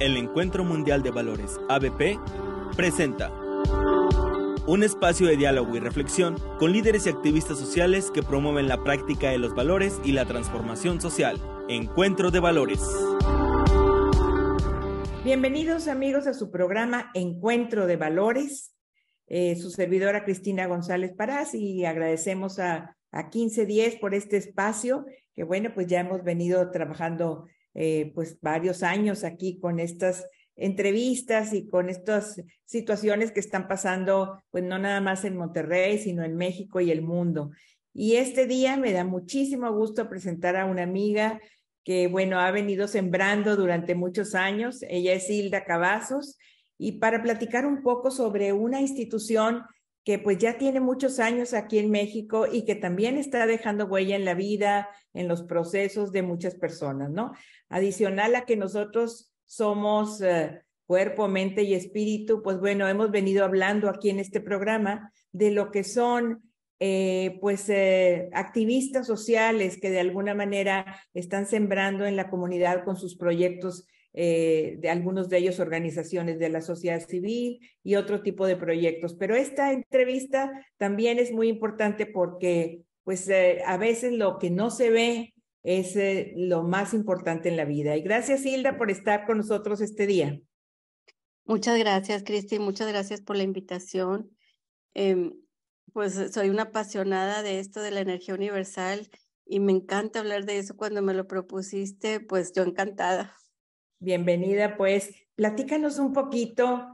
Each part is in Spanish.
el Encuentro Mundial de Valores, ABP, presenta un espacio de diálogo y reflexión con líderes y activistas sociales que promueven la práctica de los valores y la transformación social. Encuentro de Valores. Bienvenidos amigos a su programa Encuentro de Valores. Eh, su servidora Cristina González Parás y agradecemos a, a 1510 por este espacio que bueno, pues ya hemos venido trabajando eh, pues varios años aquí con estas entrevistas y con estas situaciones que están pasando, pues no nada más en Monterrey, sino en México y el mundo. Y este día me da muchísimo gusto presentar a una amiga que, bueno, ha venido sembrando durante muchos años. Ella es Hilda Cavazos. Y para platicar un poco sobre una institución que pues ya tiene muchos años aquí en México y que también está dejando huella en la vida, en los procesos de muchas personas, ¿no? Adicional a que nosotros somos eh, cuerpo, mente y espíritu, pues bueno, hemos venido hablando aquí en este programa de lo que son eh, pues eh, activistas sociales que de alguna manera están sembrando en la comunidad con sus proyectos eh, de algunos de ellos organizaciones de la sociedad civil y otro tipo de proyectos. Pero esta entrevista también es muy importante porque pues eh, a veces lo que no se ve es eh, lo más importante en la vida. Y gracias Hilda por estar con nosotros este día. Muchas gracias, Cristi. Muchas gracias por la invitación. Em, pues soy una apasionada de esto de la energía universal y me encanta hablar de eso. Cuando me lo propusiste, pues yo encantada bienvenida. Pues platícanos un poquito,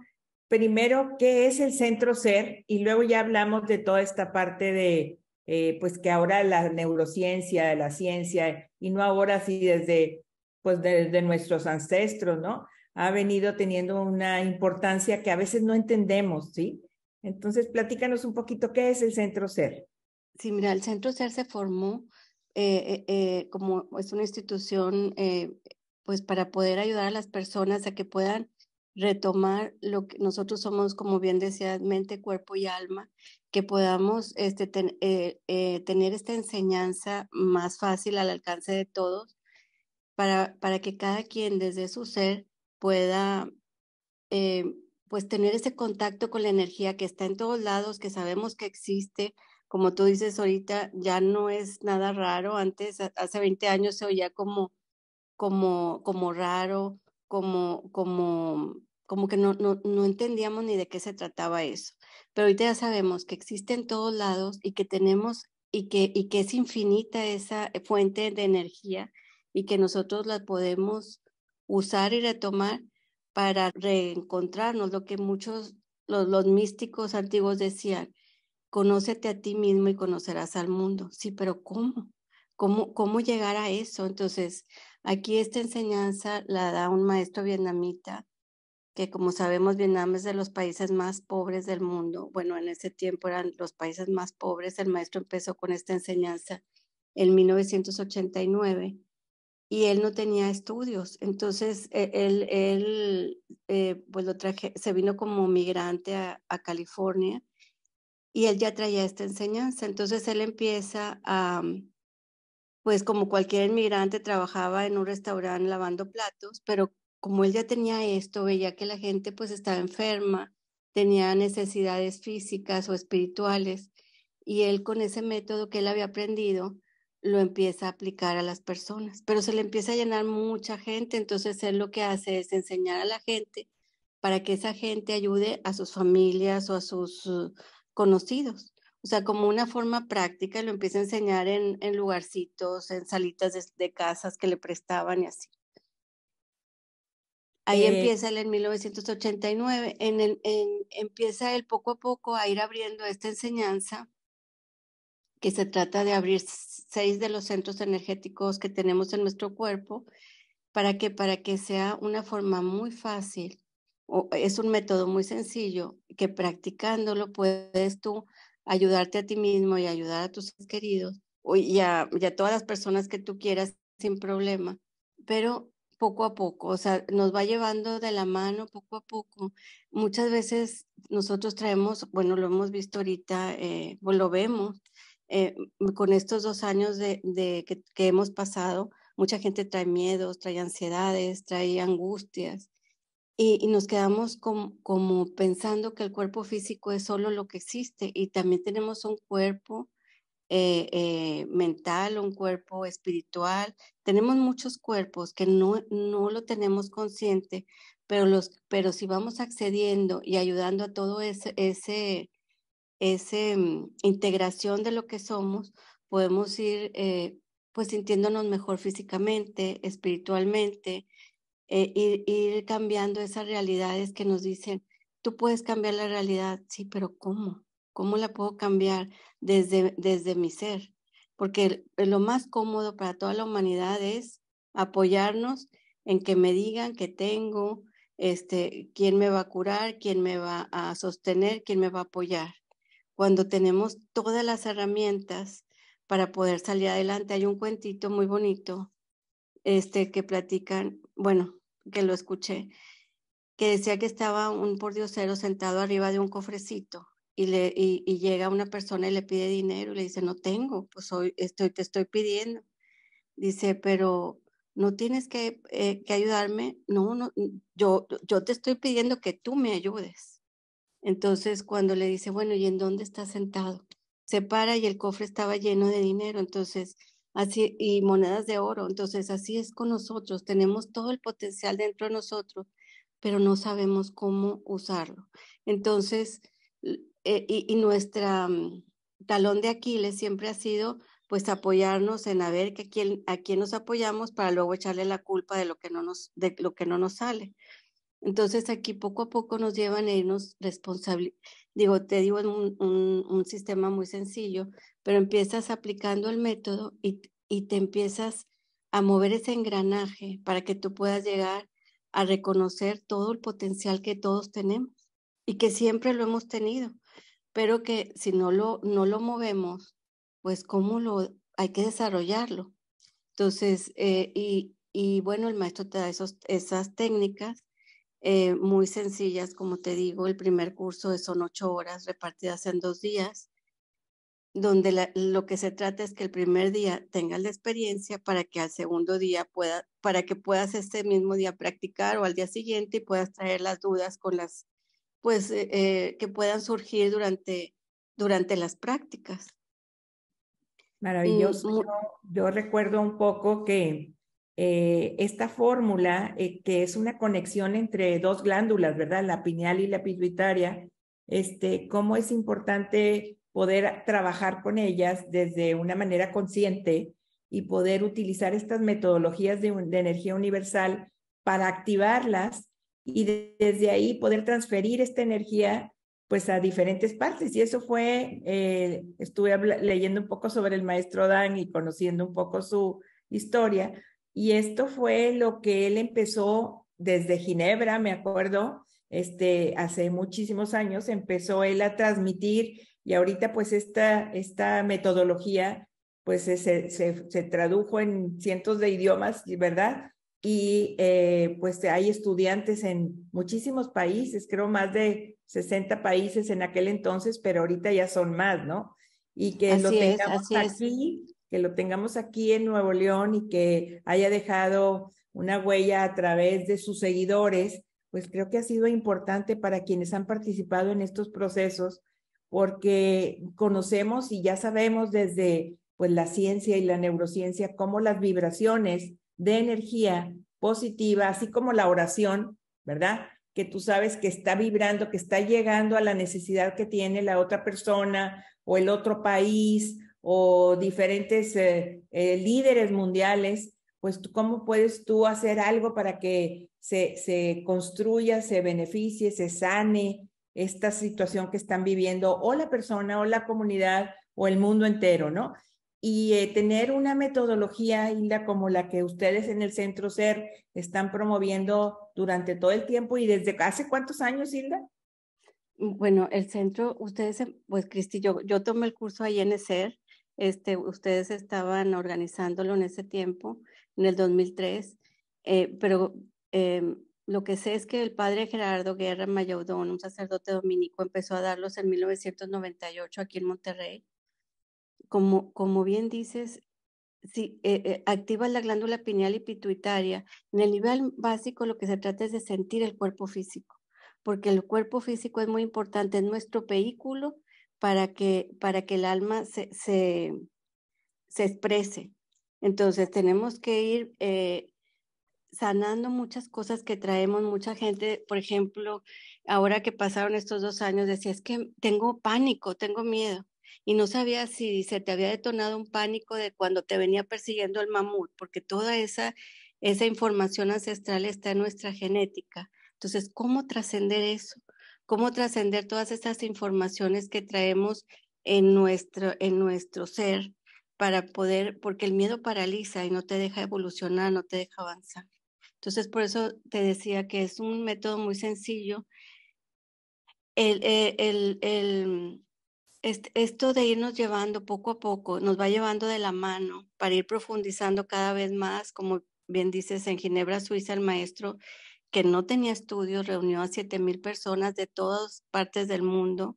primero, qué es el Centro Ser y luego ya hablamos de toda esta parte de, eh, pues que ahora la neurociencia, la ciencia, y no ahora sí desde, pues desde nuestros ancestros, ¿no? Ha venido teniendo una importancia que a veces no entendemos, ¿sí? Entonces, platícanos un poquito qué es el Centro Ser. Sí, mira, el Centro Ser se formó eh, eh, como es una institución pues para poder ayudar a las personas a que puedan retomar lo que nosotros somos, como bien decía, mente, cuerpo y alma, que podamos este, eh, eh, tener esta enseñanza más fácil al alcance de todos, para, para que cada quien desde su ser pueda eh, pues tener ese contacto con la energía que está en todos lados, que sabemos que existe. Como tú dices ahorita, ya no es nada raro. Antes, hace 20 años se oía como como, como raro, como, como, como que no, no, no entendíamos ni de qué se trataba eso. Pero ahorita ya sabemos que existe en todos lados y que tenemos y que, y que es infinita esa fuente de energía y que nosotros la podemos usar y retomar para reencontrarnos, lo que muchos los, los, místicos antiguos decían, conócete a ti mismo y conocerás al mundo. Sí, pero ¿cómo? ¿Cómo, cómo llegar a eso? Entonces, Aquí esta enseñanza la da un maestro vietnamita, que como sabemos Vietnam es de los países más pobres del mundo. Bueno, en ese tiempo eran los países más pobres. El maestro empezó con esta enseñanza en 1989 y él no tenía estudios. Entonces, e, él, él eh, pues traje, se vino como migrante a, California y él ya traía esta enseñanza. Entonces, él empieza a pues como cualquier inmigrante trabajaba en un restaurante lavando platos, pero como él ya tenía esto, veía que la gente pues estaba enferma, tenía necesidades físicas o espirituales, y él con ese método que él había aprendido, lo empieza a aplicar a las personas, pero se le empieza a llenar mucha gente, entonces él lo que hace es enseñar a la gente para que esa gente ayude a sus familias o a sus uh, conocidos o sea, como una forma práctica, lo empieza a enseñar en, lugarcitos, en salitas de, casas que le prestaban y así. Ahí eh, empieza él en 1989, en el, en, empieza él poco a poco a ir abriendo esta enseñanza, que se trata de abrir seis de los centros energéticos que tenemos en nuestro cuerpo, para que, para que sea una forma muy fácil, o es un método muy sencillo, que practicándolo puedes tú ayudarte a ti mismo y ayudar a tus queridos y a, todas las personas que tú quieras sin problema, pero poco a poco, o sea, nos va llevando de la mano poco a poco. Muchas veces nosotros traemos, bueno, lo hemos visto ahorita, eh, o lo vemos, eh, con estos dos años de, que, hemos pasado, mucha gente trae miedos, trae ansiedades, trae angustias, y, nos quedamos como pensando que el cuerpo físico es solo lo que existe y también tenemos un cuerpo eh, eh, mental, un cuerpo espiritual. Tenemos muchos cuerpos que no, no lo tenemos consciente, pero, los, pero si vamos accediendo y ayudando a todo ese, ese, ese mm, integración de lo que somos, podemos ir eh, pues sintiéndonos mejor físicamente, espiritualmente, eh, ir, cambiando esas realidades que nos dicen, tú puedes cambiar la realidad, sí, pero ¿cómo? ¿Cómo la puedo cambiar desde, desde mi ser? Porque lo más cómodo para toda la humanidad es apoyarnos en que me digan que tengo, este, quién me va a curar, quién me va a sostener, quién me va a apoyar. Cuando tenemos todas las herramientas para poder salir adelante, hay un cuentito muy bonito este, que platican bueno, que lo escuché, que decía que estaba un pordiosero sentado arriba de un cofrecito y, le, y, llega una persona y le pide dinero y le dice, no tengo, pues hoy estoy, te estoy pidiendo. Dice, pero no tienes que, eh, que ayudarme, no, no, yo, yo te estoy pidiendo que tú me ayudes. Entonces, cuando le dice, bueno, ¿y en dónde está sentado? Se para y el cofre estaba lleno de dinero. Entonces, y monedas de oro. Entonces, así es con nosotros. Tenemos todo el potencial dentro de nosotros, pero no sabemos cómo usarlo. Entonces, eh, y, y nuestra mm, talón de Aquiles siempre ha sido pues apoyarnos en a ver a quién, a quién nos apoyamos para luego echarle la culpa de lo que no nos, de lo que no nos sale. Entonces aquí poco a poco nos llevan a irnos responsable. Digo, te digo, es un, sistema muy sencillo, pero empiezas aplicando el método y, y te empiezas a mover ese engranaje para que tú puedas llegar a reconocer todo el potencial que todos tenemos y que siempre lo hemos tenido, pero que si no lo, no lo movemos, pues cómo lo hay que desarrollarlo. Entonces, eh, y, y, bueno, el maestro te da esos, esas técnicas eh, muy sencillas, como te digo, el primer curso son ocho horas repartidas en dos días, donde lo que se trata es que el primer día tengas la experiencia para que al segundo día pueda, para que puedas este mismo día practicar o al día siguiente y puedas traer las dudas con las, pues, eh, eh, que puedan surgir durante, durante las prácticas. Mm, Maravilloso. yo, recuerdo un poco que eh, esta fórmula, eh, que es una conexión entre dos glándulas, ¿verdad? La pineal y la pituitaria, este, cómo es importante poder trabajar con ellas desde una manera consciente y poder utilizar estas metodologías de, energía universal para activarlas y desde ahí poder transferir esta energía pues a diferentes partes. Y eso fue, eh, estuve leyendo un poco sobre el maestro Dan y conociendo un poco su historia, y esto fue lo que él empezó desde Ginebra, me acuerdo, este, hace muchísimos años empezó él a transmitir y ahorita pues esta, esta metodología pues se, tradujo en cientos de idiomas, ¿verdad? Y eh, pues hay estudiantes en muchísimos países, creo más de 60 países en aquel entonces, pero ahorita ya son más, ¿no? Y que lo tengamos es, aquí que lo tengamos aquí en Nuevo León y que haya dejado una huella a través de sus seguidores, pues creo que ha sido importante para quienes han participado en estos procesos, porque conocemos y ya sabemos desde pues la ciencia y la neurociencia cómo las vibraciones de energía positiva, así como la oración, ¿verdad? Que tú sabes que está vibrando, que está llegando a la necesidad que tiene la otra persona o el otro país o diferentes eh, eh, líderes mundiales, pues cómo puedes tú hacer algo para que se, se construya, se beneficie, se sane esta situación que están viviendo o la persona o la comunidad o el mundo entero, ¿no? y eh, tener una metodología, Hilda, como la que ustedes en el Centro SER están promoviendo durante todo el tiempo y desde hace cuántos años, Hilda? Bueno, el centro, ustedes, pues Cristi, yo, yo tomé el curso ahí en el SER este, ustedes estaban organizándolo en ese tiempo, en el 2003, eh, pero em, lo que sé es que el padre Gerardo Guerra Mayaudón, un sacerdote dominico, empezó a darlos en 1998 aquí en Monterrey. Como, como bien dices, si eh, eh, activa la glándula pineal y pituitaria, en el nivel básico lo que se trata es de sentir el cuerpo físico, porque el cuerpo físico es muy importante, es nuestro vehículo para que, para que el alma se, se, exprese. Entonces tenemos que ir eh, sanando muchas cosas que traemos mucha gente, por ejemplo, ahora que pasaron estos dos años, decía, es que tengo pánico, tengo miedo. Y no sabía si se te había detonado un pánico de cuando te venía persiguiendo el mamut, porque toda esa, esa información ancestral está en nuestra genética. Entonces, ¿cómo trascender eso? cómo trascender todas estas informaciones que traemos en nuestro, en nuestro ser para poder, porque el miedo paraliza y no te deja evolucionar, no te deja avanzar. Entonces, por eso te decía que es un método muy sencillo. El, eh, el, el, esto de irnos llevando poco a poco, nos va llevando de la mano para ir profundizando cada vez más, como bien dices, en Ginebra, Suiza, el maestro que no tenía estudios, reunió a 7.000 personas de todas partes del mundo.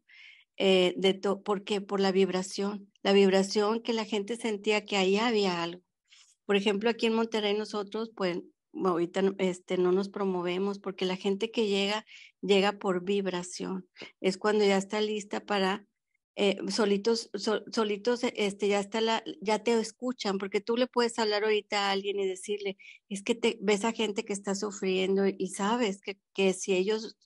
Eh, de to ¿Por qué? Por la vibración. La vibración que la gente sentía que ahí había algo. Por ejemplo, aquí en Monterrey nosotros, pues ahorita este, no nos promovemos porque la gente que llega, llega por vibración. Es cuando ya está lista para eh, solitos, solitos, e, este, ya está la, ya te escuchan, porque tú le puedes hablar ahorita a alguien y decirle, es que ves a gente que está sufriendo y sabes que, que si ellos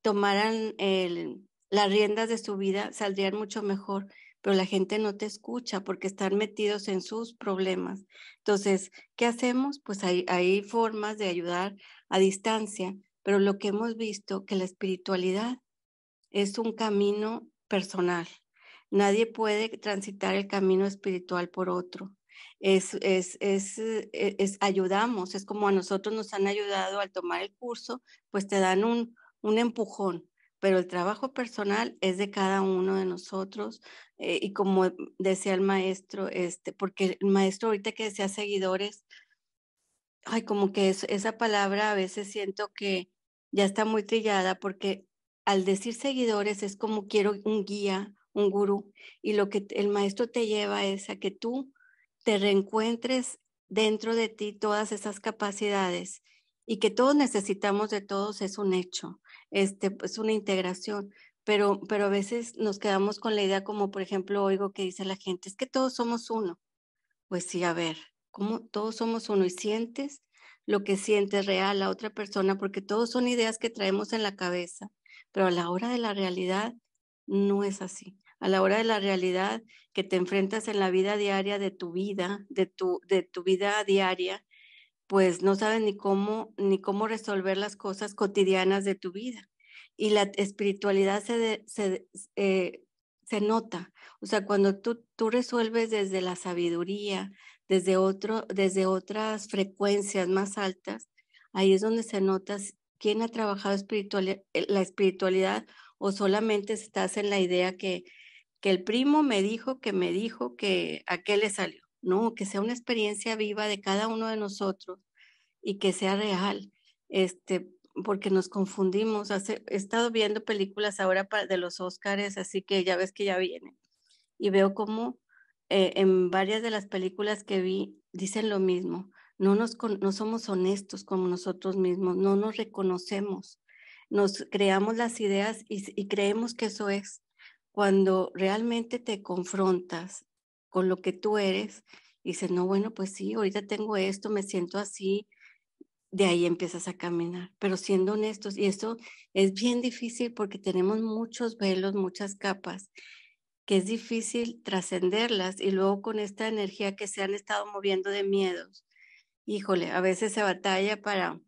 tomaran el, las riendas de su vida, saldrían mucho mejor, pero la gente no te escucha porque están metidos en sus problemas. Entonces, ¿qué hacemos? Pues hay, hay formas de ayudar a distancia, pero lo que hemos visto, que la espiritualidad es un camino personal Nadie puede transitar el camino espiritual por otro. Eh, e, es, ayudamos, es como a nosotros nos han ayudado al tomar el curso, pues te dan un, un empujón, pero el trabajo personal es de cada uno de nosotros eh, y como decía el maestro, este, porque el maestro ahorita que decía seguidores, ay, como que esa palabra a veces siento que ya está muy trillada porque al decir seguidores es como quiero un guía un gurú. Y lo que el maestro te lleva es a que tú te reencuentres dentro de ti todas esas capacidades y que todos necesitamos de todos es un hecho, este, es pues, una integración. Pero, pero a veces nos quedamos con la idea, como por ejemplo oigo que dice la gente, es que todos somos uno. Pues sí, a ver, cómo todos somos uno y sientes lo que sientes real a otra persona, porque todos son ideas que traemos en la cabeza, pero a la hora de la realidad no es así. A la hora de la realidad que te enfrentas en la vida diaria de tu vida, de tu, de tu vida diaria, pues no sabes ni cómo, ni cómo resolver las cosas cotidianas de tu vida. Y la espiritualidad se, eh, se, nota. O sea, cuando tú, tú resuelves desde la sabiduría, desde, otro, desde otras frecuencias más altas, ahí es donde se nota quién ha trabajado espiritual, eh, la espiritualidad o solamente estás en la idea que, que el primo me dijo que me dijo que a qué le salió. No, que sea una experiencia viva de cada uno de nosotros y que sea real, este, porque nos confundimos. Hace, he estado viendo películas ahora de los Oscars, así que ya ves que ya viene. Y veo cómo eh, en varias de las películas que vi dicen lo mismo. No, nos, no somos honestos como nosotros mismos, no nos reconocemos nos creamos las ideas y, creemos que eso es. Cuando realmente te confrontas con lo que tú eres y dices, no, bueno, pues sí, ahorita tengo esto, me siento así, de ahí empiezas a caminar, pero siendo honestos, y esto es bien difícil porque tenemos muchos velos, muchas capas, que es difícil trascenderlas y luego con esta energía que se han estado moviendo de miedos, híjole, a veces se batalla para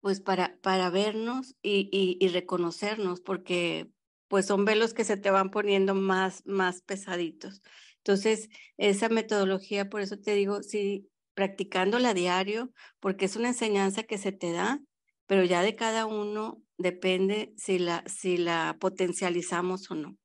pues para, para vernos y, reconocernos, porque pues son velos que se te van poniendo más, más pesaditos. Entonces, esa metodología, por eso te digo, sí, practicándola a diario, porque es una enseñanza que se te da, pero ya de cada uno depende si la, si la potencializamos o no.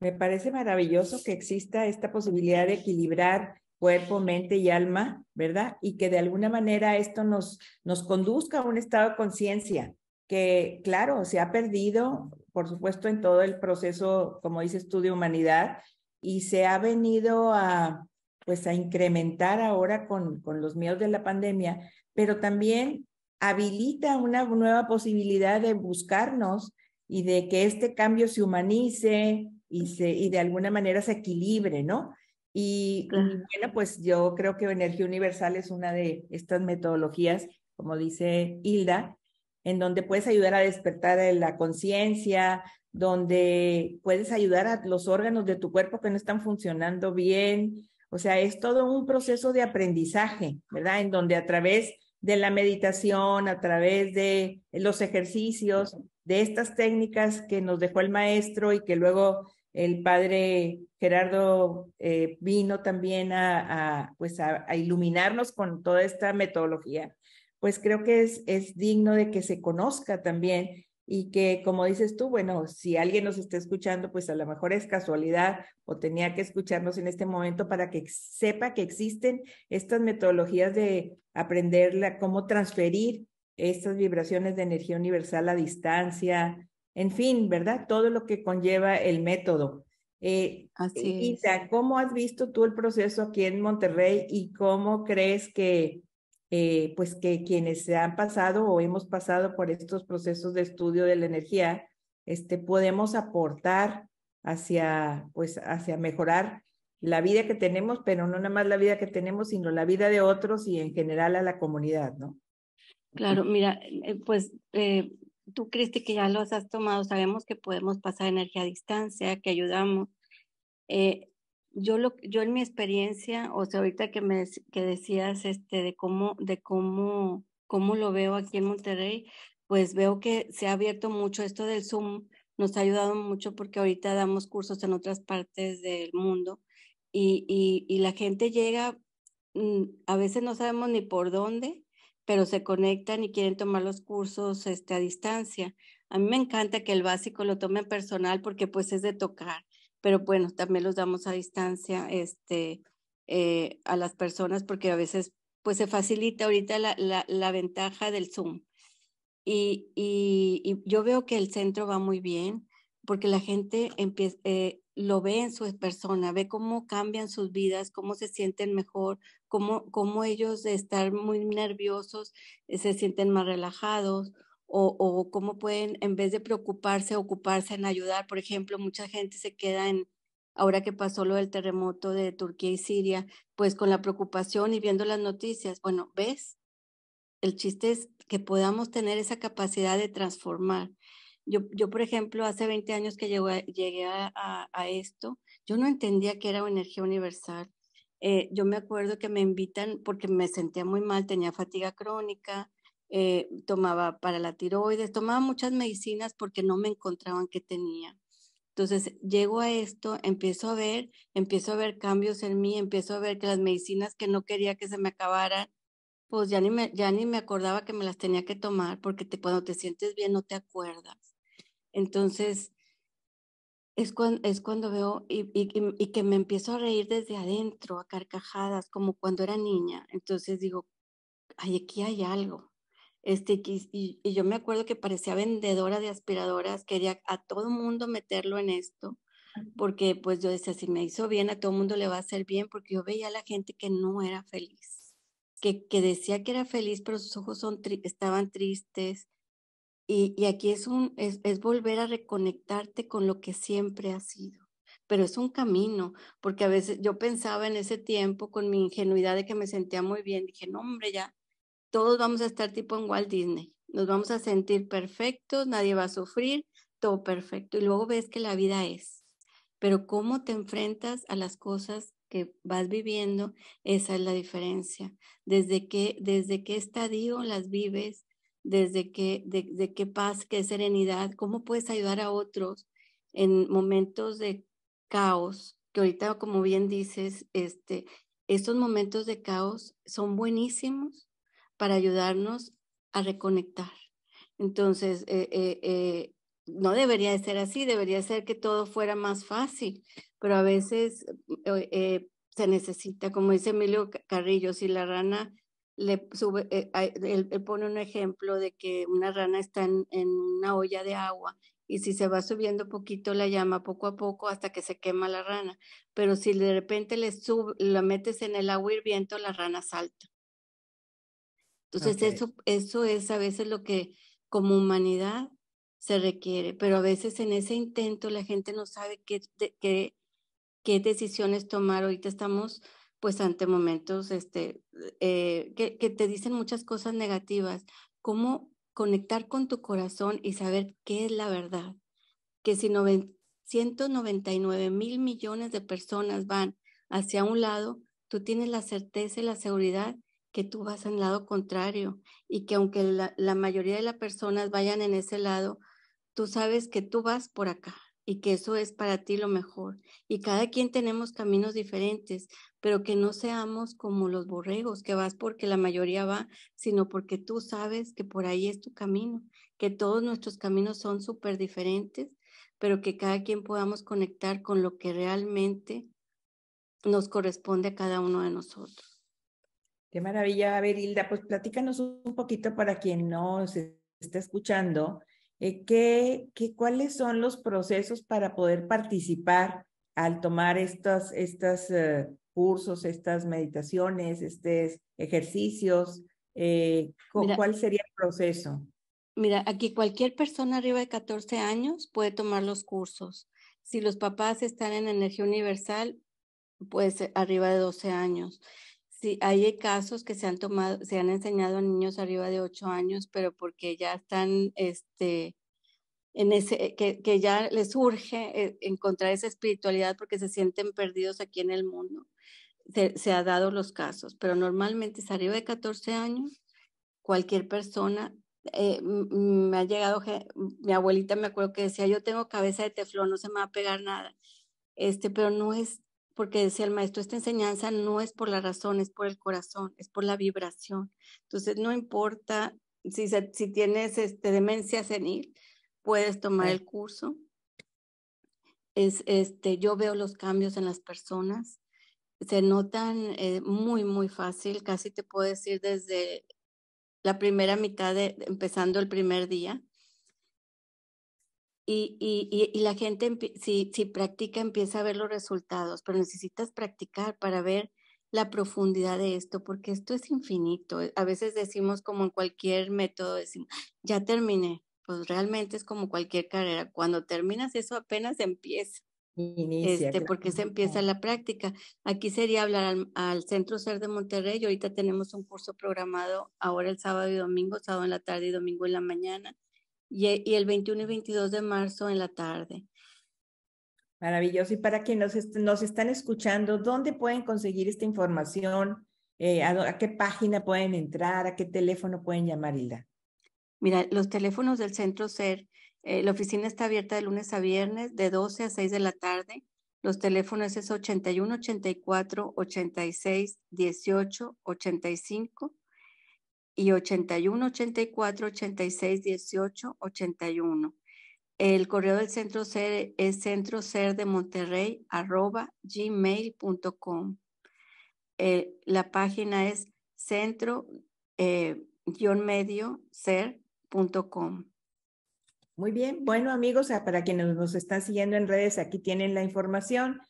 Me parece maravilloso que exista esta posibilidad de equilibrar cuerpo, mente y alma, ¿verdad? Y que de alguna manera esto nos, nos conduzca a un estado de conciencia que, claro, se ha perdido, por supuesto, en todo el proceso, como dices tú, de humanidad, y se ha venido a, pues, a incrementar ahora con, con los miedos de la pandemia, pero también habilita una nueva posibilidad de buscarnos y de que este cambio se humanice y, se, y de alguna manera se equilibre, ¿no? Y, bueno, pues yo creo que energía universal es una de estas metodologías, como dice Hilda, en donde puedes ayudar a despertar la conciencia, donde puedes ayudar a los órganos de tu cuerpo que no están funcionando bien. O sea, es todo un proceso de aprendizaje, ¿verdad? En donde a través de la meditación, a través de los ejercicios, de estas técnicas que nos dejó el maestro y que luego el padre Gerardo eh, vino también a, pues a, iluminarnos con toda esta metodología. Pues creo que es, es digno de que se conozca también y que, como dices tú, bueno, si alguien nos está escuchando, pues a lo mejor es casualidad o tenía que escucharnos en este momento para que sepa que existen estas metodologías de aprender cómo transferir estas vibraciones de energía universal a distancia, en fin, ¿verdad? Todo lo que conlleva el método. Eh, Así Ita, ¿cómo has visto tú el proceso aquí en Monterrey y cómo crees que, eh, pues que quienes se han pasado o hemos pasado por estos procesos de estudio de la energía, este, podemos aportar hacia, pues, hacia mejorar la vida que tenemos, pero no nada más la vida que tenemos, sino la vida de otros y en general a la comunidad, ¿no? Claro, mira, eh, pues eh, tú, Cristi, que ya los has tomado, sabemos que podemos pasar energía a distancia, que ayudamos. Eh, yo, lo, yo en mi experiencia, o sea, ahorita que me que decías este, de, cómo, de cómo, cómo lo veo aquí en Monterrey, pues veo que se ha abierto mucho esto del Zoom, nos ha ayudado mucho porque ahorita damos cursos en otras partes del mundo y, y la gente llega, mm, a veces no sabemos ni por dónde, pero se conectan y quieren tomar los cursos este, a distancia. A mí me encanta que el básico lo tomen personal porque pues es de tocar, pero bueno, también los damos a distancia este, eh, a las personas porque a veces pues se facilita ahorita la, ventaja del Zoom. Y, yo veo que el centro va muy bien porque la gente empieza, eh, lo ve en su persona, ve cómo cambian sus vidas, cómo se sienten mejor, cómo, cómo ellos de estar muy nerviosos eh, se sienten más relajados o, o, cómo pueden, en vez de preocuparse, ocuparse en ayudar. Por ejemplo, mucha gente se queda en, ahora que pasó lo del terremoto de Turquía y Siria, pues con la preocupación y viendo las noticias. Bueno, ¿ves? El chiste es que podamos tener esa capacidad de transformar yo, yo por ejemplo, hace 20 años que llegué, a, esto, yo no entendía que era energía universal. Eh, yo me acuerdo que me invitan porque me sentía muy mal, tenía fatiga crónica, eh, tomaba para la tiroides, tomaba muchas medicinas porque no me encontraban que tenía. Entonces llego a esto, empiezo a ver, empiezo a ver cambios en mí, empiezo a ver que las medicinas que no quería que se me acabaran, pues ya ni me, ya ni me acordaba que me las tenía que tomar porque cuando te sientes bien no te acuerdas. Entonces, es cuando, es cuando veo y, que me empiezo a reír desde adentro, a carcajadas, como cuando era niña. Entonces digo, ay, aquí hay algo. Este, y, yo me acuerdo que parecía vendedora de aspiradoras, quería a todo mundo meterlo en esto, porque pues yo decía, si me hizo bien, a todo mundo le va a hacer bien, porque yo veía a la gente que no era feliz, que, que decía que era feliz, pero sus ojos son estaban tristes, y, aquí es, un, es, volver a reconectarte con lo que siempre has sido pero es un camino, porque a veces yo pensaba en ese tiempo con mi ingenuidad de que me sentía muy bien, dije, no hombre, ya, todos vamos a estar tipo en Walt Disney, nos vamos a sentir perfectos, nadie va a sufrir, todo perfecto. Y luego ves que la vida es, pero cómo te enfrentas a las cosas que vas viviendo, esa es la diferencia. Desde qué, desde qué estadio las vives, desde qué, de, paz, qué serenidad, cómo puedes ayudar a otros en momentos de caos, que ahorita, como bien dices, este, estos momentos de caos son buenísimos para ayudarnos a reconectar. Entonces, eh, eh, eh, no debería ser así, debería ser que todo fuera más fácil, pero a veces se necesita, como dice Emilio Carrillo, si la rana le sube, eh, él, pone un ejemplo de que una rana está en, una olla de agua y si se va subiendo poquito la llama poco a poco hasta que se quema la rana, pero si de repente le sub, la metes en el agua hirviendo, la rana salta. Entonces eso, eso es a veces lo que como humanidad se requiere, pero a veces en ese intento la gente no sabe qué, qué, qué decisiones tomar. Ahorita estamos pues ante momentos este, eh, que, te dicen muchas cosas negativas, cómo conectar con tu corazón y saber qué es la verdad. Que si 199 mil millones de personas van hacia un lado, tú tienes la certeza y la seguridad que tú vas al lado contrario y que aunque la mayoría de las personas vayan en ese lado, tú sabes que tú vas por acá, y que eso es para ti lo mejor. Y cada quien tenemos caminos diferentes, pero que no seamos como los borregos, que vas porque la mayoría va, sino porque tú sabes que por ahí es tu camino, que todos nuestros caminos son súper diferentes, pero que cada quien podamos conectar con lo que realmente nos corresponde a cada uno de nosotros. Qué maravilla, Berilda, pues platícanos un poquito para quien no se está escuchando, eh, ¿qué, qué, cuáles son los procesos para poder participar al tomar estos estas, eh, cursos, estas meditaciones, estos ejercicios? Eh, ¿Cuál sería el proceso? Mira, aquí cualquier persona arriba de 14 años puede tomar los cursos. Si los papás están en energía universal, pues eh, arriba de 12 años. Sí, hay eh, casos que se han tomado, se han enseñado a niños arriba de 8 años, pero porque ya están, este, en ese, eh, que, que ya les urge eh, encontrar esa espiritualidad porque se sienten perdidos aquí en el mundo. Se, se ha dado los casos, pero normalmente es arriba de 14 años, cualquier persona me ha llegado, mi abuelita me acuerdo que decía, yo tengo cabeza de teflón, no se me va a pegar nada. Este, pero no es porque decía el maestro, esta enseñanza no es por la razón, es por el corazón, es por la vibración. Entonces, no importa si, si tienes este, demencia senil, puedes tomar el curso. Es, este, yo veo los cambios en las personas, se notan eh, muy, muy fácil, casi te puedo decir desde la primera mitad de, empezando el primer día, y, y, y, la gente, si, practica, empieza a ver los resultados, pero necesitas practicar para ver la profundidad de esto, porque esto es infinito. Eh, a veces decimos como en cualquier método, decimos, ya terminé. Pues realmente es como cualquier carrera. Cuando terminas eso apenas empieza. este, porque se empieza la práctica. Aquí sería hablar al, al, Centro Ser de Monterrey. Ahorita tenemos un curso programado ahora el sábado y domingo, sábado en la tarde y domingo en la mañana. E, y, el 21 y 22 de marzo en la tarde. Maravilloso. Y para quienes nos, nos, están escuchando, ¿dónde pueden conseguir esta información? Eh, ¿a, qué página pueden entrar? ¿A qué teléfono pueden llamar, Hilda? Mira, los teléfonos del Centro SER, eh, la oficina está abierta de lunes a viernes, de 12 a 6 de la tarde. Los teléfonos es 81 84 86 18 85 y 81 84 86 18 81. El correo del centro ser es centro ser de Monterrey arroba gmail.com. Eh, la página es centro eh, guión medio ser.com. Muy bien, bueno amigos, para quienes nos están siguiendo en redes, aquí tienen la información.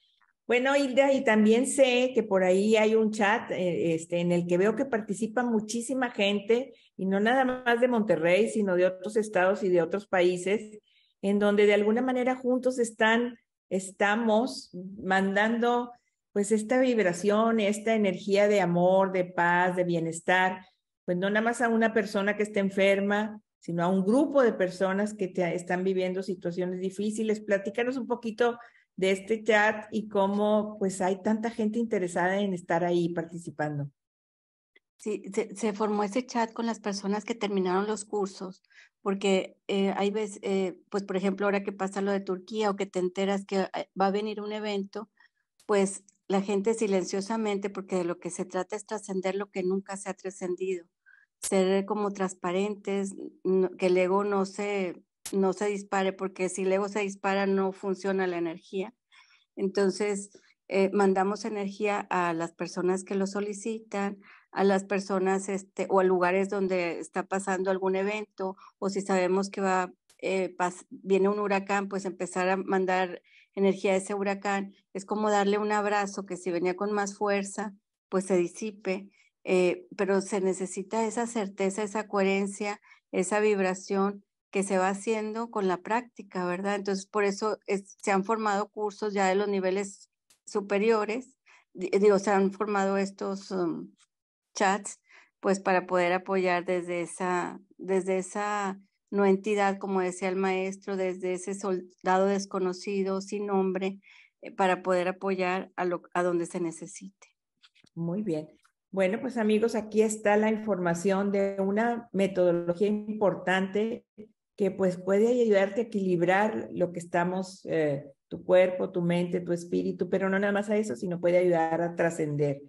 Bueno, Hilda, y también sé que por ahí hay un chat eh, este, en el que veo que participa muchísima gente, y no nada más de Monterrey, sino de otros estados y de otros países, en donde de alguna manera juntos están, estamos mandando pues esta vibración, esta energía de amor, de paz, de bienestar, pues no nada más a una persona que está enferma, sino a un grupo de personas que están viviendo situaciones difíciles. Platícanos un poquito de este chat y cómo pues hay tanta gente interesada en estar ahí participando. Sí, se, formó ese chat con las personas que terminaron los cursos, porque eh, hay veces, eh, pues por ejemplo, ahora que pasa lo de Turquía o que te enteras que eh, va a venir un evento, pues la gente silenciosamente, porque de lo que se trata es trascender lo que nunca se ha trascendido, ser como transparentes, que el no se, no se dispare, porque si luego se dispara no funciona la energía. Entonces, eh, mandamos energía a las personas que lo solicitan, a las personas este, o a lugares donde está pasando algún evento, o si sabemos que va, eh, viene un huracán, pues empezar a mandar energía a ese huracán. Es como darle un abrazo que si venía con más fuerza, pues se disipe. Eh, pero se necesita esa certeza, esa coherencia, esa vibración que se va haciendo con la práctica, ¿verdad? Entonces, por eso se han formado cursos ya de los niveles superiores, digo, se han formado estos um, chats, pues para poder apoyar desde esa, desde esa no entidad, como decía el maestro, desde ese soldado desconocido, sin nombre, eh, para poder apoyar a donde se necesite. Muy bien. Bueno, pues amigos, aquí está la información de una metodología importante que pues puede ayudarte a equilibrar lo que estamos, eh, tu cuerpo, tu mente, tu espíritu, pero no nada más a eso, sino puede ayudar a trascender.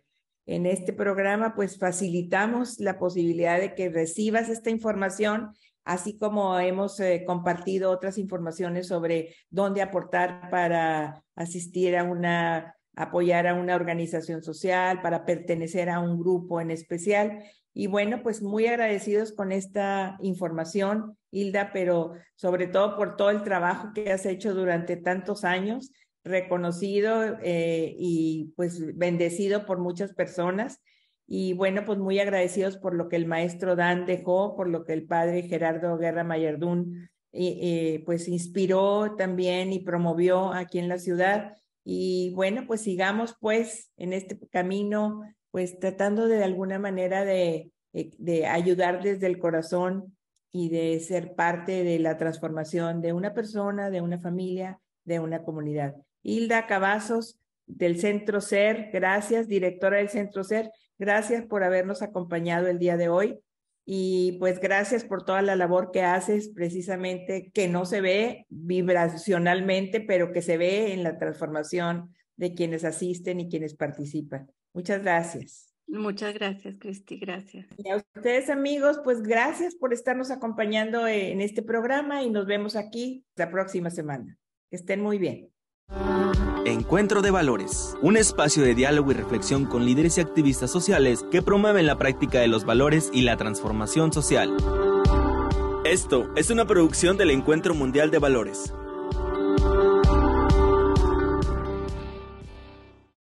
En este programa pues facilitamos la posibilidad de que recibas esta información, así como hemos eh, compartido otras informaciones sobre dónde aportar para asistir a una apoyar a una organización social, para pertenecer a un grupo en especial. Y bueno, pues muy agradecidos con esta información, Hilda, pero sobre todo por todo el trabajo que has hecho durante tantos años, reconocido eh, y pues bendecido por muchas personas. Y bueno, pues muy agradecidos por lo que el maestro Dan dejó, por lo que el padre Gerardo Guerra Mayardún eh, eh, pues inspiró también y promovió aquí en la ciudad. Y bueno, pues sigamos pues en este camino pues tratando de, alguna manera de, eh, de ayudar desde el corazón y de ser parte de la transformación de una persona, de una familia, de una comunidad. Hilda Cavazos, del Centro Ser, gracias, directora del Centro Ser, gracias por habernos acompañado el día de hoy y pues gracias por toda la labor que haces precisamente que no se ve vibracionalmente, pero que se ve en la transformación de quienes asisten y quienes participan. Muchas gracias. Muchas gracias, Cristi, gracias. Y a ustedes, amigos, pues gracias por estarnos acompañando eh, en este programa y nos vemos aquí la próxima semana. Que estén muy bien. Encuentro de Valores, un espacio de diálogo y reflexión con líderes y activistas sociales que promueven la práctica de los valores y la transformación social. Esto es una producción del Encuentro Mundial de Valores,